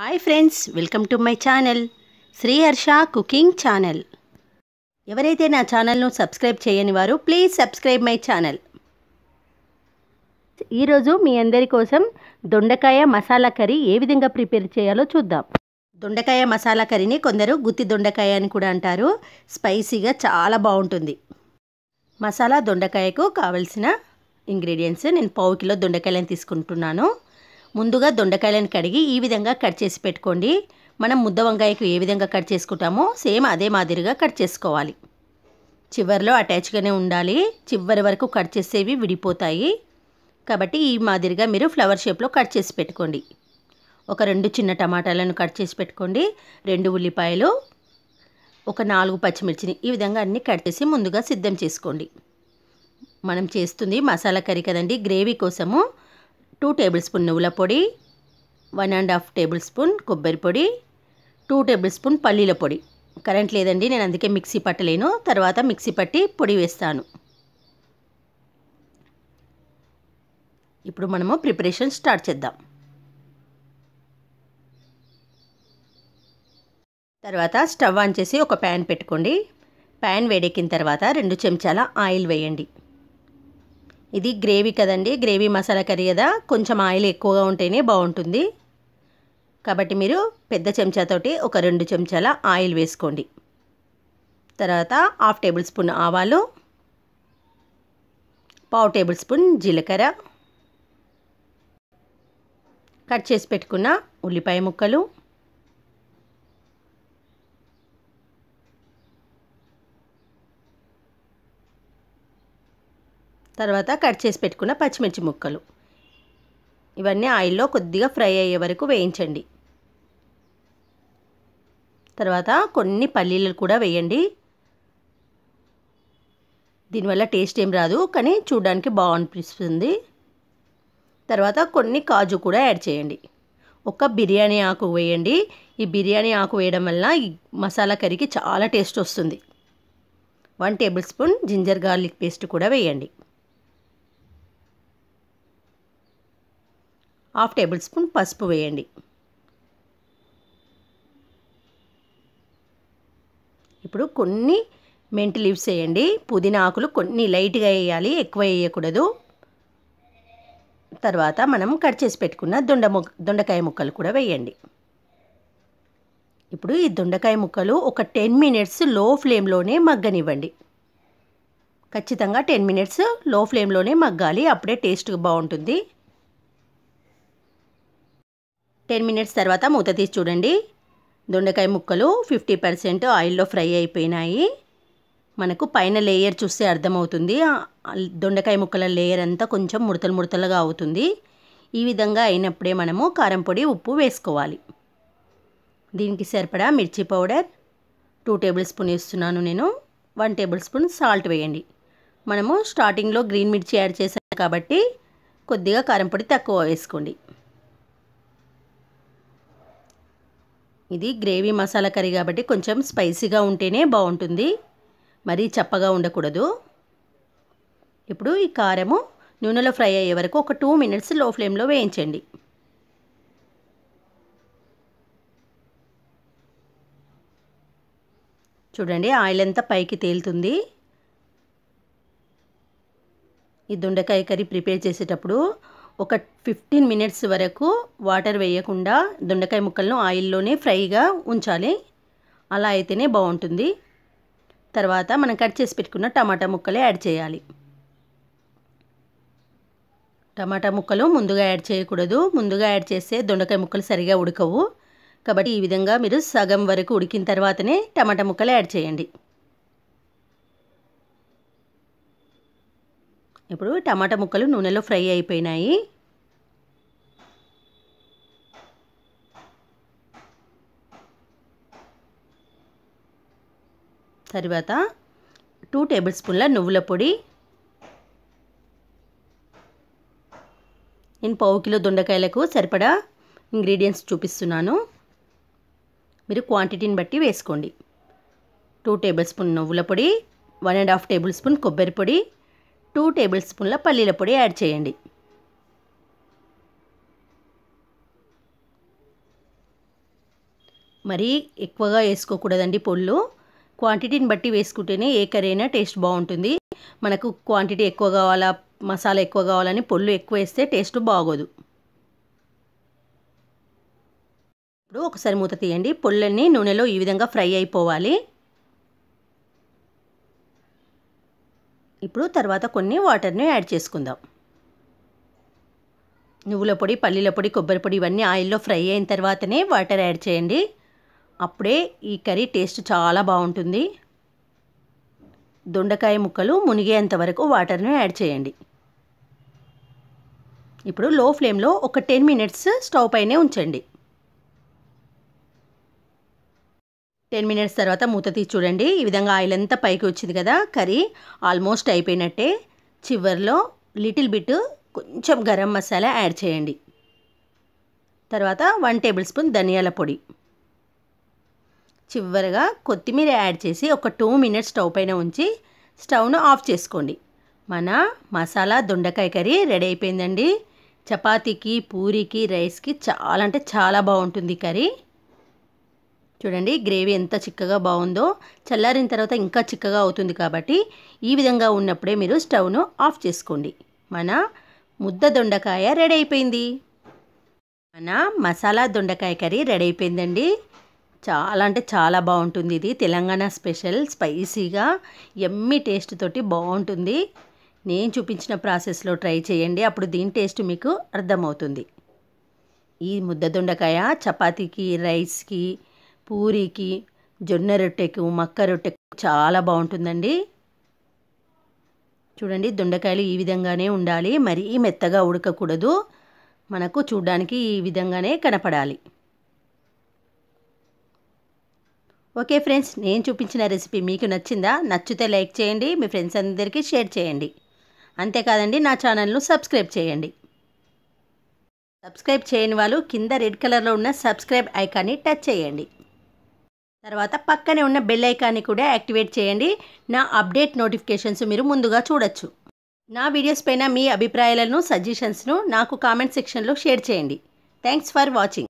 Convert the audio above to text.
hi friends welcome to my channel Shri Harsha cooking channel ఎవరైతే నా ఛానల్ను సబ్స్క్రైబ్ చేయని వారు ప్లీజ్ సబ్స్క్రైబ్ మై ఛానల్ ఈరోజు మీ అందరి కోసం దొండకాయ మసాలా కర్రీ ఏ విధంగా ప్రిపేర్ చేయాలో చూద్దాం దొండకాయ మసాలా కర్రీని కొందరు గుత్తి దొండకాయ అని కూడా అంటారు స్పైసీగా చాలా బాగుంటుంది మసాలా దొండకాయకు కావలసిన ఇంగ్రీడియంట్స్ నేను పావు కిలో దొండకాయలను తీసుకుంటున్నాను ముందుగా దొండకాయలను కడిగి ఈ విధంగా కట్ చేసి పెట్టుకోండి మనం ముద్ద వంకాయకు ఏ విధంగా కట్ చేసుకుంటామో సేమ్ అదే మాదిరిగా కట్ చేసుకోవాలి చివరిలో అటాచ్గానే ఉండాలి చివరి వరకు కట్ చేసేవి విడిపోతాయి కాబట్టి ఈ మాదిరిగా మీరు ఫ్లవర్ షేప్లో కట్ చేసి పెట్టుకోండి ఒక రెండు చిన్న టమాటాలను కట్ చేసి పెట్టుకోండి రెండు ఉల్లిపాయలు ఒక నాలుగు పచ్చిమిర్చిని ఈ విధంగా అన్నీ కట్ చేసి ముందుగా సిద్ధం చేసుకోండి మనం చేస్తుంది మసాలా కర్రీ కదండి గ్రేవీ కోసము టూ టేబుల్ స్పూన్ నువ్వుల పొడి one and half tablespoon కొబ్బరి పొడి టూ టేబుల్ స్పూన్ పల్లీల పొడి కరెంట్ లేదండి నేను అందుకే మిక్సీ పట్టలేను తర్వాత మిక్సీ పట్టి పొడి వేస్తాను ఇప్పుడు మనము ప్రిపరేషన్ స్టార్ట్ చేద్దాం తర్వాత స్టవ్ ఆన్ చేసి ఒక ప్యాన్ పెట్టుకోండి ప్యాన్ వేడెక్కిన తర్వాత రెండు చెంచాల ఆయిల్ వేయండి ఇది గ్రేవీ కదండి గ్రేవీ మసాలా కర్రీ కదా కొంచెం ఆయిల్ ఎక్కువగా ఉంటేనే బాగుంటుంది కాబట్టి మీరు పెద్ద చెంచాతోటి ఒక రెండు చెంచాల ఆయిల్ వేసుకోండి తర్వాత హాఫ్ టేబుల్ స్పూన్ ఆవాలు పావు టేబుల్ స్పూన్ జీలకర్ర కట్ చేసి పెట్టుకున్న ఉల్లిపాయ ముక్కలు తర్వాత కట్ చేసి పెట్టుకున్న పచ్చిమిర్చి ముక్కలు ఇవన్నీ ఆయిల్లో కొద్దిగా ఫ్రై అయ్యే వరకు వేయించండి తర్వాత కొన్ని పల్లీలు కూడా వేయండి దీనివల్ల టేస్ట్ ఏం రాదు కానీ చూడడానికి బాగనిపిస్తుంది తర్వాత కొన్ని కాజు కూడా యాడ్ చేయండి ఒక బిర్యానీ ఆకు వేయండి ఈ బిర్యానీ ఆకు వేయడం వల్ల ఈ మసాలా కర్రీకి చాలా టేస్ట్ వస్తుంది one tablespoon ginger garlic paste కూడా వేయండి హాఫ్ టేబుల్ స్పూన్ పసుపు వేయండి ఇప్పుడు కొన్ని మెంటి లీవ్స్ వేయండి పుదీనా ఆకులు కొన్ని లైట్గా వేయాలి ఎక్కువ వేయకూడదు తర్వాత మనం కట్ చేసి పెట్టుకున్న దొండ దొండకాయ ముక్కలు కూడా వేయండి ఇప్పుడు ఈ దొండకాయ ముక్కలు ఒక టెన్ మినిట్స్ లో ఫ్లేమ్లోనే మగ్గనివ్వండి ఖచ్చితంగా టెన్ మినిట్స్ లో ఫ్లేమ్లోనే మగ్గాలి అప్పుడే టేస్ట్ బాగుంటుంది టెన్ మినిట్స్ తర్వాత మూత తీసి చూడండి దొండకాయ ముక్కలు ఫిఫ్టీ పర్సెంట్ ఆయిల్లో ఫ్రై అయిపోయినాయి మనకు పైన లేయర్ చూస్తే అర్థమవుతుంది దొండకాయ ముక్కల లేయర్ అంతా కొంచెం ముడతలు ముడతలుగా అవుతుంది ఈ విధంగా అయినప్పుడే మనము కారం పొడి ఉప్పు వేసుకోవాలి దీనికి సరిపడా మిర్చి పౌడర్ టూ టేబుల్ స్పూన్ వేస్తున్నాను నేను వన్ టేబుల్ స్పూన్ సాల్ట్ వేయండి మనము స్టార్టింగ్లో గ్రీన్ మిర్చి యాడ్ చేశాను కాబట్టి కొద్దిగా కారం పొడి తక్కువ వేసుకోండి ఇది గ్రేవీ మసాలా కర్రీ కాబట్టి కొంచెం స్పైసీగా ఉంటేనే బాగుంటుంది మరీ చప్పగా ఉండకూడదు ఇప్పుడు ఈ కారము నూనెలో ఫ్రై అయ్యే వరకు ఒక టూ మినిట్స్ లో ఫ్లేమ్లో వేయించండి చూడండి ఆయిల్ అంతా పైకి తేలుతుంది ఈ దొండకాయ కర్రీ ప్రిపేర్ చేసేటప్పుడు ఒక ఫిఫ్టీన్ మినిట్స్ వరకు వాటర్ వేయకుండా దొండకాయ ముక్కలను ఆయిల్లోనే ఫ్రైగా ఉంచాలి అలా అయితేనే బాగుంటుంది తర్వాత మనం కట్ చేసి పెట్టుకున్న టమాటా ముక్కలే యాడ్ చేయాలి టమాటా ముక్కలు ముందుగా యాడ్ చేయకూడదు ముందుగా యాడ్ చేస్తే దొండకాయ ముక్కలు సరిగా ఉడకవు కాబట్టి ఈ విధంగా మీరు సగం వరకు ఉడికిన తర్వాతనే టమాటా ముక్కలు యాడ్ చేయండి ఇప్పుడు టమాటా ముక్కలు నూనెలో ఫ్రై అయిపోయినాయి తర్వాత టూ టేబుల్ స్పూన్ల నువ్వుల పొడి నేను పావు కిలో దొండకాయలకు సరిపడా ఇంగ్రీడియంట్స్ చూపిస్తున్నాను మీరు క్వాంటిటీని బట్టి వేసుకోండి టూ టేబుల్ స్పూన్ నువ్వుల పొడి one and half tablespoon కొబ్బరి పొడి టూ టేబుల్ స్పూన్ల పల్లీల పొడి యాడ్ చేయండి మరీ ఎక్కువగా వేసుకోకూడదండి పొళ్ళు క్వాంటిటీని బట్టి వేసుకుంటేనే ఏ కర్రీ అయినా టేస్ట్ బాగుంటుంది మనకు క్వాంటిటీ ఎక్కువ కావాలా మసాలా ఎక్కువ కావాలని పొళ్ళు ఎక్కువ వేస్తే టేస్ట్ బాగోదు ఇప్పుడు ఒకసారి మూత తీయండి పొళ్ళన్నీ నూనెలో ఈ విధంగా ఫ్రై అయిపోవాలి ఇప్పుడు తర్వాత కొన్ని వాటర్ని యాడ్ చేసుకుందాం నువ్వుల పొడి పల్లీల పొడి కొబ్బరి పొడి ఇవన్నీ ఆయిల్లో ఫ్రై అయిన తర్వాతనే వాటర్ యాడ్ చేయండి అప్పుడే ఈ కర్రీ టేస్ట్ చాలా బాగుంటుంది దొండకాయ ముక్కలు మునిగేంత వరకు వాటర్ని యాడ్ చేయండి ఇప్పుడు లో ఫ్లేమ్లో ఒక టెన్ మినిట్స్ స్టవ్ పైనే ఉంచండి టెన్ మినిట్స్ తర్వాత మూత తీసి చూడండి ఈ విధంగా ఆయిల్ అంతా పైకి వచ్చింది కదా కర్రీ ఆల్మోస్ట్ అయిపోయినట్టే చివరిలో లిటిల్ బిట్ కొంచెం గరం మసాలా యాడ్ చేయండి తర్వాత వన్ టేబుల్ స్పూన్ ధనియాల పొడి చివరిగా కొత్తిమీర యాడ్ చేసి ఒక టూ మినిట్స్ స్టవ్ పైన ఉంచి స్టవ్ను ఆఫ్ చేసుకోండి మన మసాలా దొండకాయ కర్రీ రెడీ అయిపోయిందండి చపాతీకి పూరికి రైస్కి చాలా అంటే చాలా బాగుంటుంది కర్రీ చూడండి గ్రేవీ ఎంత చిక్కగా బాగుందో చల్లారిన తర్వాత ఇంకా చిక్కగా అవుతుంది కాబట్టి ఈ విధంగా ఉన్నప్పుడే మీరు స్టవ్ను ఆఫ్ చేసుకోండి మన ముద్ద దొండకాయ రెడీ అయిపోయింది మన మసాలా దొండకాయ కర్రీ రెడీ అయిపోయిందండి చాలా అంటే చాలా బాగుంటుంది ఇది తెలంగాణ స్పెషల్ స్పైసీగా ఎమ్మి టేస్ట్ తోటి బాగుంటుంది నేను చూపించిన ప్రాసెస్లో ట్రై చేయండి అప్పుడు దీని టేస్ట్ మీకు అర్థమవుతుంది ఈ ముద్ద దొండకాయ చపాతీకి రైస్కి పూరికి జొన్న రొట్టెకు మక్క రొట్టెకు చాలా బాగుంటుందండి చూడండి దొండకాయలు ఈ విధంగానే ఉండాలి మరీ మెత్తగా ఉడకకూడదు మనకు చూడడానికి ఈ విధంగానే కనపడాలి ఓకే ఫ్రెండ్స్ నేను చూపించిన రెసిపీ మీకు నచ్చిందా నచ్చితే లైక్ చేయండి మీ ఫ్రెండ్స్ అందరికీ షేర్ చేయండి అంతేకాదండి నా ఛానల్ను సబ్స్క్రైబ్ చేయండి సబ్స్క్రైబ్ చేయని వాళ్ళు కింద రెడ్ కలర్లో ఉన్న సబ్స్క్రైబ్ ఐకాన్ని టచ్ చేయండి తర్వాత పక్కనే ఉన్న బెల్ ఐకాన్ని కూడా యాక్టివేట్ చేయండి నా అప్డేట్ నోటిఫికేషన్స్ మీరు ముందుగా చూడొచ్చు నా వీడియోస్ పైన మీ అభిప్రాయాలను సజెషన్స్ను నాకు కామెంట్ సెక్షన్లో షేర్ చేయండి థ్యాంక్స్ ఫర్ వాచింగ్